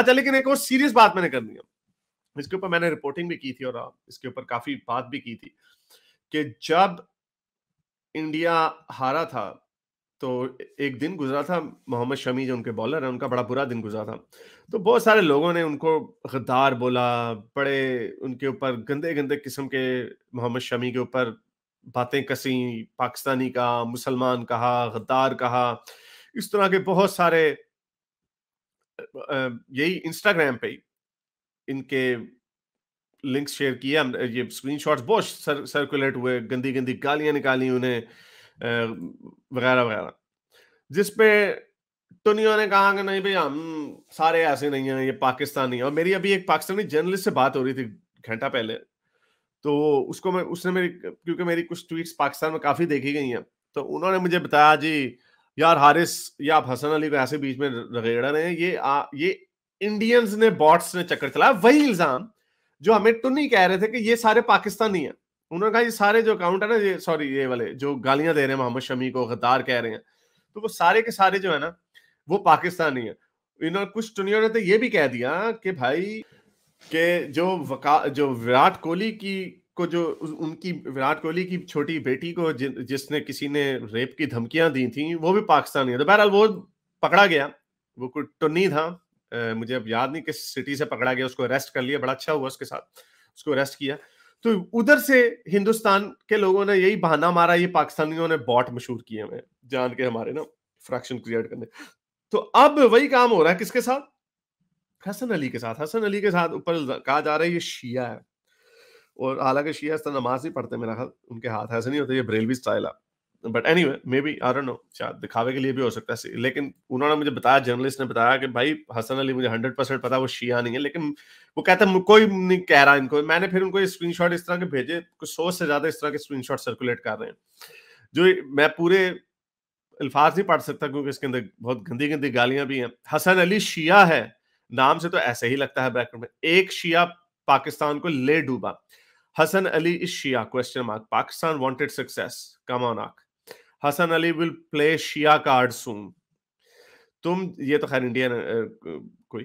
अच्छा लेकिन एक और सीरियस बात मैंने करनी है इसके ऊपर मैंने रिपोर्टिंग भी की थी और इसके ऊपर काफी बात भी की थी कि जब इंडिया हारा था तो एक दिन गुजरा था मोहम्मद शमी जो उनके बॉलर हैं उनका बड़ा बुरा दिन गुजरा था तो बहुत सारे लोगों ने उनको गद्दार बोला बड़े उनके ऊपर गंदे गंदे किस्म के मोहम्मद शमी के ऊपर बातें कसी पाकिस्तानी का मुसलमान कहा गद्दार कहा इस तरह के बहुत सारे यही इंस्टाग्राम पे इनके लिंक्स शेयर किया ये स्क्रीनशॉट्स बहुत सर, सर्कुलेट हुए गंदी गंदी गालियां निकाली उन्हें वगैरह वगैरह जिसपे टोनियो ने कहा कि नहीं भैया हम सारे ऐसे नहीं हैं ये पाकिस्तानी और मेरी अभी एक पाकिस्तानी जर्नलिस्ट से बात हो रही थी घंटा पहले तो उसको मैं उसने मेरी क्योंकि मेरी कुछ ट्वीट्स पाकिस्तान में काफ़ी देखी गई हैं तो उन्होंने मुझे बताया जी यार हारिस या आप हसन अली को ऐसे बीच में रगेड़ा रहे हैं ये आ, ये इंडियंस ने बॉट्स ने चक्कर चलाया वही इल्जाम जो हमें टुन्नी कह रहे थे कि ये सारे पाकिस्तानी हैं उन्होंने कहा ये सारे जो अकाउंट है ना ये सॉरी ये वाले जो गालियां दे रहे हैं मोहम्मद शमी को गद्दार कह रहे हैं तो वो सारे के सारे जो है ना वो पाकिस्तानी है इन्होंने कुछ टुनियों ने तो ये भी कह दिया कि भाई के जो वका जो विराट कोहली की को जो उनकी विराट कोहली की छोटी बेटी को जि, जिसने किसी ने रेप की धमकियां दी थी वो भी पाकिस्तानी है तो बहरहाल वो पकड़ा गया वो कुछ तो नहीं था Uh, मुझे अब याद नहीं किस सिटी से पकड़ा गया उसको अरेस्ट कर लिया बड़ा अच्छा हुआ उसके साथ उसको अरेस्ट किया तो उधर से हिंदुस्तान के लोगों ने यही बहाना मारा ये पाकिस्तानियों ने बॉट मशहूर किए हमें जान के हमारे ना फ्रैक्शन क्रिएट करने तो अब वही काम हो रहा है किसके साथ हसन अली के साथ हसन अली के साथ ऊपर कहा जा रहा है ये शिया है और हालांकि शिया इस नमाज ही पढ़ते मेरा ख्याल उनके हाथ ऐसे नहीं होते ये ब्रेलवी स्टाइल है but anyway maybe or no शायद दिखावे के लिए भी हो सकता है लेकिन उन्होंने मुझे बताया जर्नलिस्ट ने बताया कि भाई हसन अली मुझे हंड्रेड परसेंट पता वो शिया नहीं है लेकिन वो कहते हैं कोई नहीं कह रहा इनको मैंने फिर उनको स्क्रीन शॉट इस तरह के भेजे कुछ सौ से ज्यादा इस तरह के स्क्रीन शॉट सर्कुलेट कर रहे हैं जो मैं पूरे अल्फाज नहीं पढ़ सकता क्योंकि इसके अंदर बहुत गंदी गंदी गालियां भी हैं हसन अली शिया है नाम से तो ऐसे ही लगता है बैकग्राउंड में एक शिया पाकिस्तान को ले डूबा Hassan Ali is Shia? Question mark. Pakistan wanted success. Come on, Ak. Hassan Ali will play Shia card soon. तुम ये तो खैर इंडियन कोई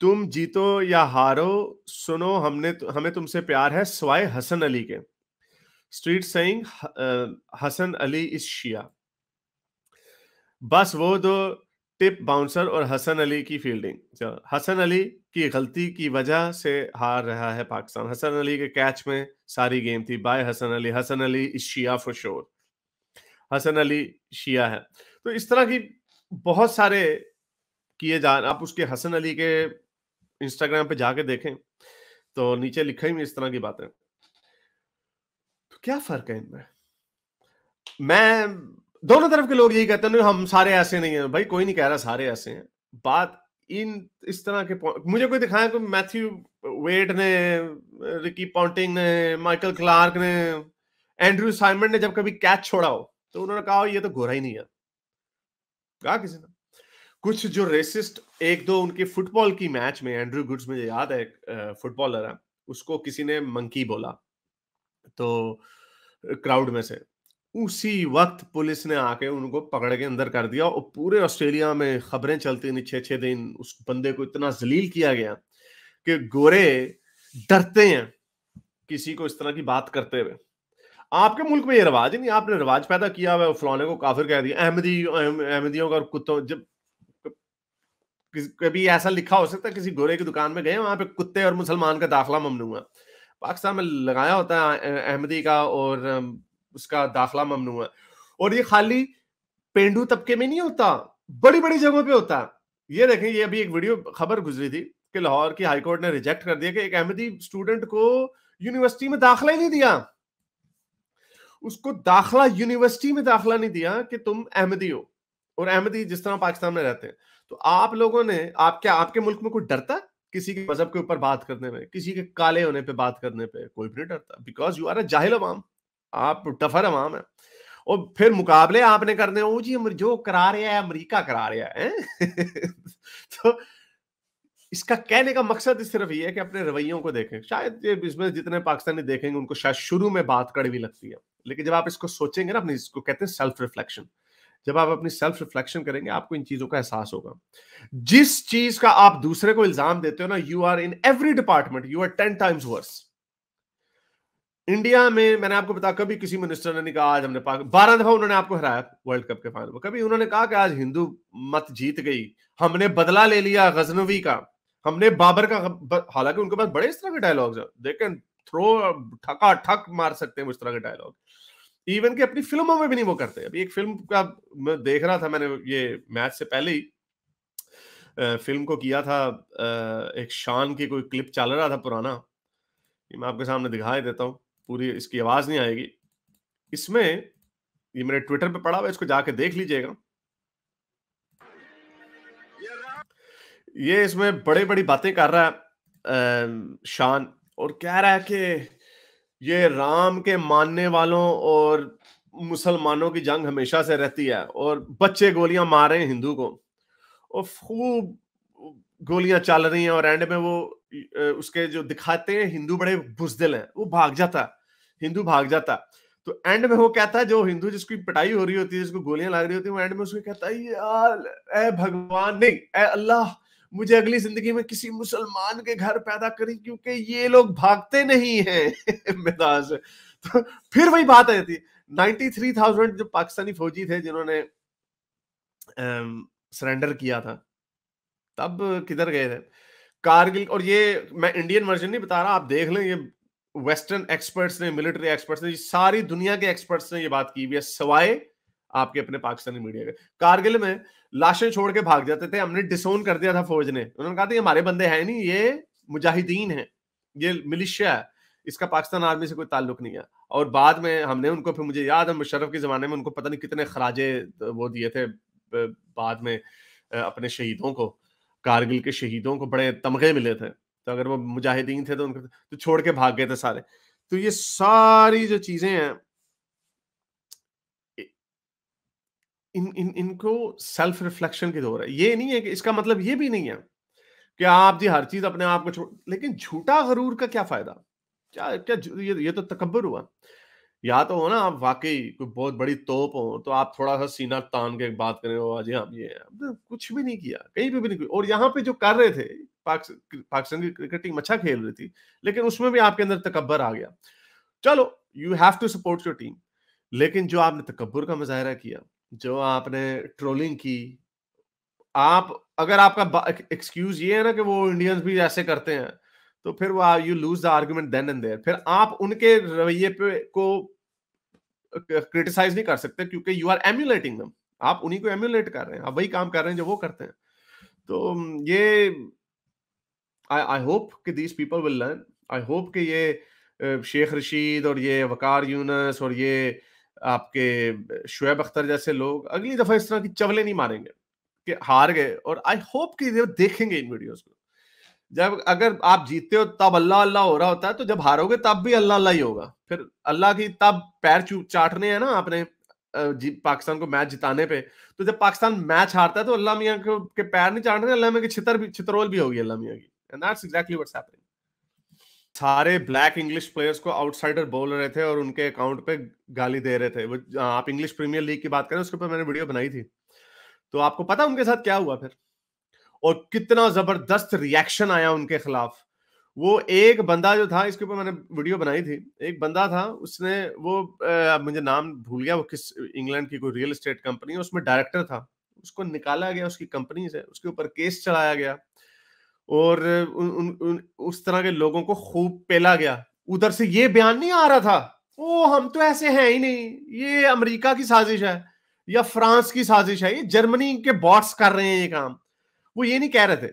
तुम जीतो या हारो सुनो हमने हमें तुमसे प्यार है स्वाय हसन अली के street saying Hasan Ali is Shia बस वो दो टिप बाउंसर और हसन अली की फील्डिंग हसन अली की गलती की वजह से हार रहा है पाकिस्तान हसन अली के कैच में सारी गेम थी by Hasan Ali Hasan Ali is Shia for sure Hasan Ali Shia है तो इस तरह की बहुत सारे किए जा आप उसके हसन अली के इंस्टाग्राम पे जाके देखें तो नीचे लिखा ही इस तरह की बातें तो क्या फर्क है इनमें मैं दोनों तरफ के लोग यही कहते हैं हम सारे ऐसे नहीं है भाई कोई नहीं कह रहा सारे ऐसे हैं बात इन इस तरह के मुझे कोई दिखाया कोई मैथ्यू वेट ने रिकी पॉन्टिंग ने माइकल क्लार्क ने एंड्रू साइमन ने जब कभी कैच छोड़ा हो तो उन्होंने कहा ये तो गोरा ही नहीं है कहा किसी ने कुछ जो रेसिस्ट एक दो उनके फुटबॉल की मैच में एंड्रू गुड्स मुझे याद है एक फुटबॉलर है उसको किसी ने मंकी बोला तो क्राउड में से उसी वक्त पुलिस ने आके उनको पकड़ के अंदर कर दिया और पूरे ऑस्ट्रेलिया में खबरें चलती रही छः छः दिन उस बंदे को इतना जलील किया गया कि गोरे डरते हैं किसी को इस तरह की बात करते हुए आपके मुल्क में ये रिवाज नहीं आपने रिवाज पैदा किया हुआ फलाने को काफिर कह दिया अहमदी अहमदियों का कुत्तों जब कभी ऐसा लिखा हो सकता है किसी गोरे की दुकान में गए वहां पे कुत्ते और मुसलमान का दाखला ममनू है पाकिस्तान में लगाया होता है अहमदी का और उसका दाखला ममनू है और ये खाली पेंडू तबके में नहीं होता बड़ी बड़ी जगहों पे होता है ये देखें ये अभी एक वीडियो खबर गुजरी थी कि लाहौर की हाईकोर्ट ने रिजेक्ट कर दिया कि एक अहमदी स्टूडेंट को यूनिवर्सिटी में दाखला ही नहीं दिया उसको दाखला यूनिवर्सिटी में दाखला नहीं दिया कि तुम अहमदी हो और अहमदी जिस तरह पाकिस्तान में रहते हैं तो आप लोगों ने आप क्या आपके मुल्क में कोई डरता किसी के मजहब के ऊपर बात करने में किसी के काले होने पे बात करने पे कोई भी नहीं डरता बिकॉज यू आर अ जाहिल अवाम आप टफर अवाम है और फिर मुकाबले आपने करने वो जी जो करा रहा है अमेरिका करा रहा है तो इसका कहने का मकसद सिर्फ ये है कि अपने रवैयों को देखें शायद ये इसमें जितने पाकिस्तानी देखेंगे उनको शायद शुरू में बात कड़वी लगती है लेकिन जब आप इसको सोचेंगे ना अपने इसको कहते हैं सेल्फ रिफ्लेक्शन जब आप अपनी सेल्फ रिफ्लेक्शन करेंगे आपको इन चीजों का एहसास होगा जिस चीज का आप दूसरे को इल्जाम देते हो ना you are in every department you are ten times worse India में मैंने आपको बताया कभी किसी मिनिस्टर ने नहीं कहा आज हमने बारह दफा उन्होंने आपको हराया वर्ल्ड कप के फाइनल में कभी उन्होंने कहा कि आज हिंदू मत जीत गई हमने बदला ले लिया गजनवी का हमने बाबर का हालांकि उनके पास बड़े इस तरह के डायलॉग्स हैं दे कैन थ्रो ठका ठक मार सकते हैं उस तरह के डायलॉग इवन के अपनी फिल्मों में भी नहीं वो करते अभी एक फिल्म का मैं देख रहा था मैंने ये मैच से पहले ही फिल्म को किया था एक शान की कोई क्लिप चल रहा था पुराना मैं आपके सामने दिखाई देता हूँ पूरी इसकी आवाज़ नहीं आएगी इसमें ये मेरे ट्विटर पे पड़ा हुआ इसको जाके देख लीजिएगा ये इसमें बड़ी बड़ी बातें कर रहा है शान और कह रहा है कि ये राम के मानने वालों और मुसलमानों की जंग हमेशा से रहती है और बच्चे गोलियां मार रहे हैं हिंदू को और खूब गोलियां चल रही हैं और एंड में वो उसके जो दिखाते हैं हिंदू बड़े बुजदिल हैं वो भाग जाता हिंदू भाग जाता तो एंड में वो कहता है जो हिंदू जिसकी पिटाई हो रही होती है जिसको गोलियां लग रही होती है वो एंड में उसको कहता है यार ए भगवान नहीं ए अल्लाह मुझे अगली जिंदगी में किसी मुसलमान के घर पैदा करें क्योंकि ये लोग भागते नहीं है मैदान से तो फिर वही बात आ जाती है थ्री थाउजेंड जो पाकिस्तानी फौजी थे जिन्होंने सरेंडर किया था तब किधर गए थे कारगिल और ये मैं इंडियन वर्जन नहीं बता रहा आप देख लें ये वेस्टर्न एक्सपर्ट्स ने मिलिट्री एक्सपर्ट्स ने सारी दुनिया के एक्सपर्ट्स ने ये बात की हुई है सवाए आपके अपने पाकिस्तानी मीडिया के कारगिल में लाशें छोड़ के भाग जाते थे हमने डिसोन कर दिया था फौज ने उन्होंने कहा था ये हमारे बंदे हैं नहीं ये मुजाहिदीन है ये मिलिशिया है इसका पाकिस्तान आर्मी से कोई ताल्लुक नहीं है और बाद में हमने उनको फिर मुझे याद है मुशरफ के ज़माने में उनको पता नहीं कितने खराजे वो दिए थे बाद में अपने शहीदों को कारगिल के शहीदों को बड़े तमगे मिले थे तो अगर वो मुजाहिदीन थे तो उनको तो छोड़ के भाग गए थे सारे तो ये सारी जो चीजें हैं इन इन इनको सेल्फ रिफ्लेक्शन की दौर है ये नहीं है कि इसका मतलब ये भी नहीं है कि आप जी हर चीज अपने आप को छोड़ लेकिन झूठा गरूर का क्या फायदा क्या क्या ये, ये तो तकबर हुआ या तो हो ना आप वाकई कोई बहुत बड़ी तोप हो तो आप थोड़ा सा सीना तान के बात करें हो आज हम ये तो कुछ भी नहीं किया कहीं भी, भी नहीं और यहाँ पे जो कर रहे थे पाकिस्तान की क्रिकेट टीम अच्छा खेल रही थी लेकिन उसमें भी आपके अंदर तकबर आ गया चलो you have to support your team लेकिन जो आपने तकबर का मुजाहरा किया जो आपने ट्रोलिंग की आप अगर आपका एक्सक्यूज ये है ना कि वो इंडियंस भी ऐसे करते हैं तो फिर वो you lose the argument then and there फिर आप उनके रवैये पे को क्रिटिसाइज नहीं कर सकते क्योंकि यू आर एम्यूलेटिंग दम आप उन्हीं को एम्यूलेट कर रहे हैं आप वही काम कर रहे हैं जो वो करते हैं तो ये आई आई होप कि these people will learn I hope कि ये शेख रशीद और ये वकार यूनस और ये आपके शुएब अख्तर जैसे लोग अगली दफ़ा इस तरह की चवले नहीं मारेंगे कि हार गए और आई होप कि देखेंगे इन वीडियोज को जब अगर आप जीतते हो तब अल्लाह अल्लाह हो रहा होता है तो जब हारोगे तब भी अल्लाह अल्लाह ही होगा फिर अल्लाह की तब पैर चाटने हैं ना आपने पाकिस्तान को मैच जिताने पे तो जब पाकिस्तान मैच हारता है तो अल्लाह मियाँ के पैर नहीं चाट रहे अल्लाह मियाँ की छितर भी छितरोल भी होगी अल्लाह मियाँ की एग्जैक्टली व्हाट्स हैपनिंग सारे ब्लैक इंग्लिश प्लेयर्स को आउटसाइडर बोल रहे थे और उनके अकाउंट पे गाली दे रहे थे वो आप इंग्लिश प्रीमियर लीग की बात करें उसके ऊपर मैंने वीडियो बनाई थी तो आपको पता उनके साथ क्या हुआ फिर और कितना जबरदस्त रिएक्शन आया उनके खिलाफ वो एक बंदा जो था इसके ऊपर मैंने वीडियो बनाई थी एक बंदा था उसने वो आ, मुझे नाम भूल गया वो किस इंग्लैंड की कोई रियल एस्टेट कंपनी है उसमें डायरेक्टर था उसको निकाला गया उसकी कंपनी से उसके ऊपर केस चलाया गया और उ, उ, उ, उस तरह के लोगों को खूब पेला गया उधर से ये बयान नहीं आ रहा था ओ हम तो ऐसे हैं ही नहीं ये अमेरिका की साजिश है या फ्रांस की साजिश है ये जर्मनी के बॉट्स कर रहे हैं ये काम वो ये नहीं कह रहे थे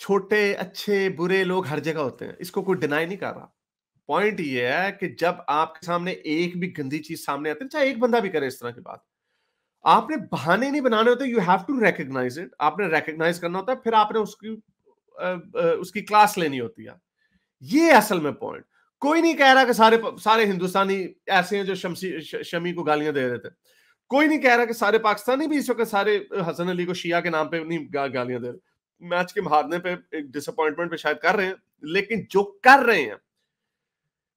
छोटे अच्छे बुरे लोग हर जगह होते हैं इसको कोई डिनाई नहीं कर रहा पॉइंट ये है कि जब आपके सामने एक भी गंदी चीज सामने आती है चाहे एक बंदा भी करे इस तरह की बात आपने बहाने नहीं बनाने होते you have to recognise it आपने रेकग्नाइज करना होता है फिर आपने उसकी आ, आ, उसकी क्लास लेनी होती है ये असल में पॉइंट कोई नहीं कह रहा कि सारे सारे हिंदुस्तानी ऐसे हैं जो शमसी शमी को गालियां दे रहे थे कोई नहीं कह रहा कि सारे पाकिस्तानी भी इस वक्त सारे हसन अली को शिया के नाम पे नहीं गा, गालियां दे रहे मैच के हारने पे एक डिसअपॉइंटमेंट पे शायद कर रहे हैं लेकिन जो कर रहे हैं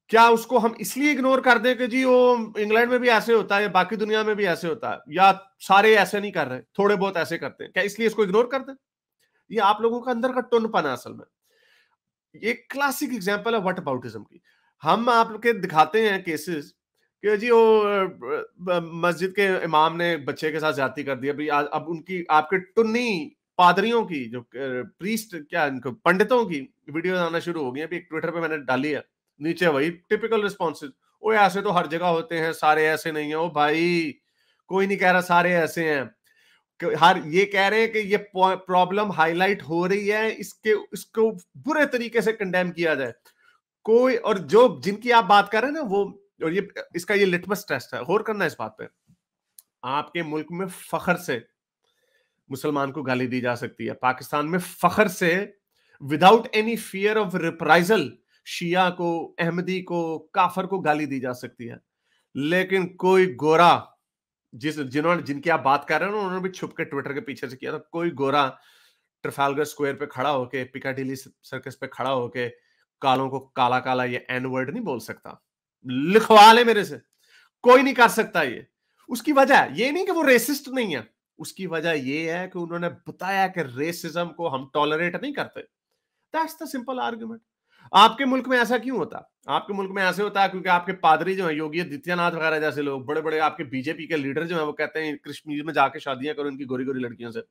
क्या उसको हम इसलिए इग्नोर कर दें कि जी वो इंग्लैंड में भी ऐसे होता है बाकी दुनिया में भी ऐसे होता है या सारे ऐसे नहीं कर रहे थोड़े बहुत ऐसे करते हैं क्या इसलिए इसको इग्नोर कर दें ये आप लोगों का अंदर का टुनपन है असल में ये क्लासिक एग्जाम्पल है वट अबाउटिज्म की हम आपके दिखाते हैं केसेस कि जी वो मस्जिद के इमाम ने बच्चे के साथ जाति कर दी अभी अब उनकी आपके टुन्नी पादरियों की जो प्रीस्ट क्या इनको पंडितों की वीडियो आना शुरू हो गई अभी एक ट्विटर पे मैंने डाली है नीचे वही टिपिकल रिस्पॉन्सेज वो ऐसे तो हर जगह होते हैं सारे ऐसे नहीं है ओ भाई कोई नहीं कह रहा सारे ऐसे हैं हर ये कह रहे हैं कि ये प्रॉब्लम हाईलाइट हो रही है इसके इसको बुरे तरीके से कंडेम किया जाए कोई और जो जिनकी आप बात कर रहे हैं ना वो और ये इसका ये लिटमस टेस्ट है गौर करना इस बात पे आपके मुल्क में फखर से मुसलमान को गाली दी जा सकती है पाकिस्तान में फखर से without any fear of reprisal Shia को अहमदी को काफर को गाली दी जा सकती है लेकिन कोई गोरा जिस जिन्होंने जिनकी आप बात कर रहे हो उन्होंने भी छुप के ट्विटर के पीछे से किया था कोई गोरा ट्रफालगर स्क्वायर पे खड़ा होके पिकाडिली सर्कस पे खड़ा होके कालों को काला काला ये एन वर्ड नहीं बोल सकता लिखवा ले मेरे से कोई नहीं कर सकता ये उसकी वजह ये नहीं कि वो रेसिस्ट नहीं है उसकी वजह ये है कि उन्होंने बताया कि रेसिज्म को हम टॉलरेट नहीं करते दैट्स द सिंपल आर्ग्यूमेंट आपके मुल्क में ऐसा क्यों होता आपके मुल्क में ऐसे होता है क्योंकि आपके पादरी जो है योगी आदित्यनाथ वगैरह जैसे लोग बड़े बड़े आपके बीजेपी के लीडर जो है वो कहते हैं कश्मीर में जाके शादियां करो इनकी गोरी गोरी लड़कियों से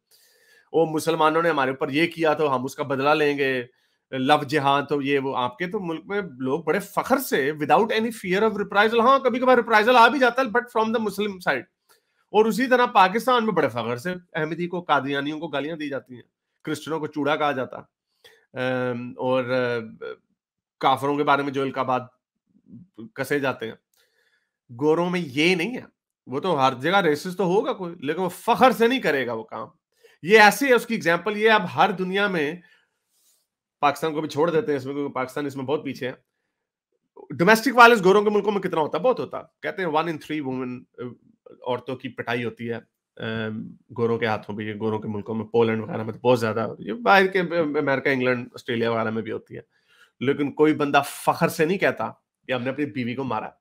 वो मुसलमानों ने हमारे ऊपर ये किया तो हम उसका बदला लेंगे लव जिहाद तो ये वो आपके तो मुल्क में लोग बड़े फखर से without any fear of reprisal हाँ कभी कभार रिप्राइजल आ भी जाता है but from the Muslim side और उसी तरह पाकिस्तान में बड़े फखर से अहमदी को कादियानियों को गालियां दी जाती हैं क्रिश्चनों को चूड़ा कहा जाता और काफरों के बारे में जो इल्काबाद कसे जाते हैं गोरों में ये नहीं है वो तो हर जगह रेसिस तो होगा कोई लेकिन वो फखर से नहीं करेगा वो काम ये ऐसे है उसकी एग्जाम्पल ये अब हर दुनिया में पाकिस्तान को भी छोड़ देते हैं इसमें क्योंकि पाकिस्तान इसमें बहुत पीछे है डोमेस्टिक वायलेंस गोरों के मुल्कों में कितना होता है बहुत होता कहते हैं वन इन थ्री वुमेन औरतों की पिटाई होती है गोरों के हाथों भी गोरों के मुल्कों में पोलैंड वगैरह में तो बहुत ज्यादा ये बाहर के अमेरिका इंग्लैंड ऑस्ट्रेलिया वगैरह में भी होती है लेकिन कोई बंदा फखर से नहीं कहता कि हमने अपनी बीवी को मारा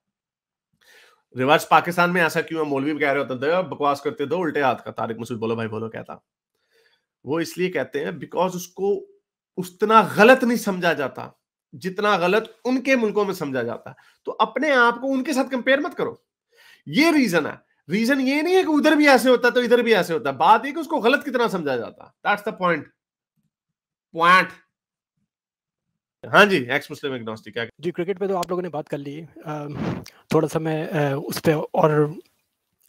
रिवर्स पाकिस्तान में ऐसा क्यों है मौलवी कह रहे होते हैं बकवास करते दो उल्टे हाथ का तारिक मसूद बोलो भाई बोलो कहता वो इसलिए कहते हैं बिकॉज उसको उतना गलत नहीं समझा जाता जितना गलत उनके मुल्कों में समझा जाता है तो अपने आप को उनके साथ कंपेयर मत करो ये रीजन है रीजन ये नहीं है कि उधर भी ऐसे होता तो इधर भी ऐसे होता बात ये कि उसको गलत कितना समझा जाता दैट्स द पॉइंट पॉइंट हाँ जी एक्स मुस्लिम एग्नोस्टिक जी क्रिकेट पे तो आप लोगों ने बात कर ली थोड़ा सा मैं उस पर और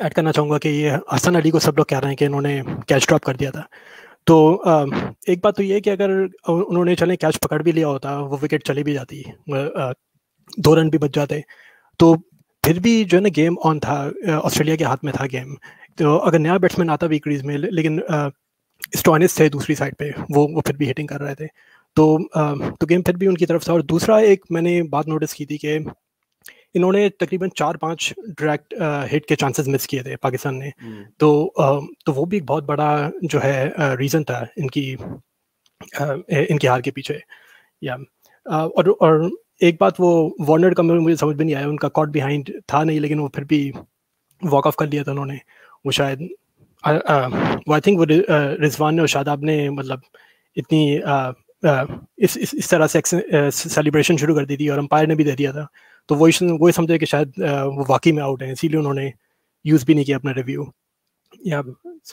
ऐड करना चाहूंगा कि ये हसन अली को सब लोग कह रहे हैं कि इन्होंने कैच ड्रॉप कर दिया था तो एक बात तो ये है कि अगर उन्होंने चले कैच पकड़ भी लिया होता वो विकेट चली भी जाती दो रन भी बच जाते तो फिर भी जो है ना गेम ऑन था ऑस्ट्रेलिया के हाथ में था गेम तो अगर नया बैट्समैन आता भी क्रीज में लेकिन स्टॉनिस थे दूसरी साइड पे वो वो फिर भी हिटिंग कर रहे थे तो तो गेम फिर भी उनकी तरफ से और दूसरा एक मैंने बात नोटिस की थी कि इन्होंने तकरीबन चार पांच डायरेक्ट हिट के चांसेस मिस किए थे पाकिस्तान ने हम्म। तो तो वो भी एक बहुत बड़ा जो है रीज़न था इनकी इनकी हार के पीछे या और और एक बात वो वार्नर का मुझे समझ में नहीं आया उनका कॉट बिहाइंड था नहीं लेकिन वो फिर भी वॉक ऑफ कर लिया था उन्होंने वो शायद आई थिंक वो रिजवान ने और शादाब ने मतलब इतनी इस इस तरह से सेलिब्रेशन शुरू कर दी थी और अंपायर ने भी दे दिया था तो वो वो समझे कि शायद वो वाकई में आउट है इसीलिए उन्होंने यूज़ भी नहीं किया अपना रिव्यू या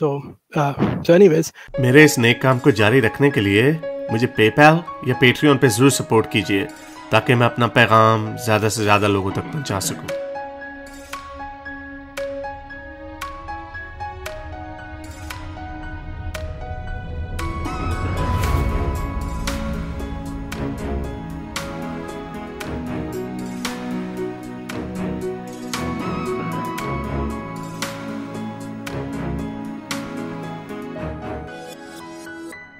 सो सो एनीवेज मेरे इस नेक काम को जारी रखने के लिए मुझे पेपैल या पेट्रियन पे ज़रूर सपोर्ट कीजिए ताकि मैं अपना पैगाम ज़्यादा से ज़्यादा लोगों तक पहुंचा सकूं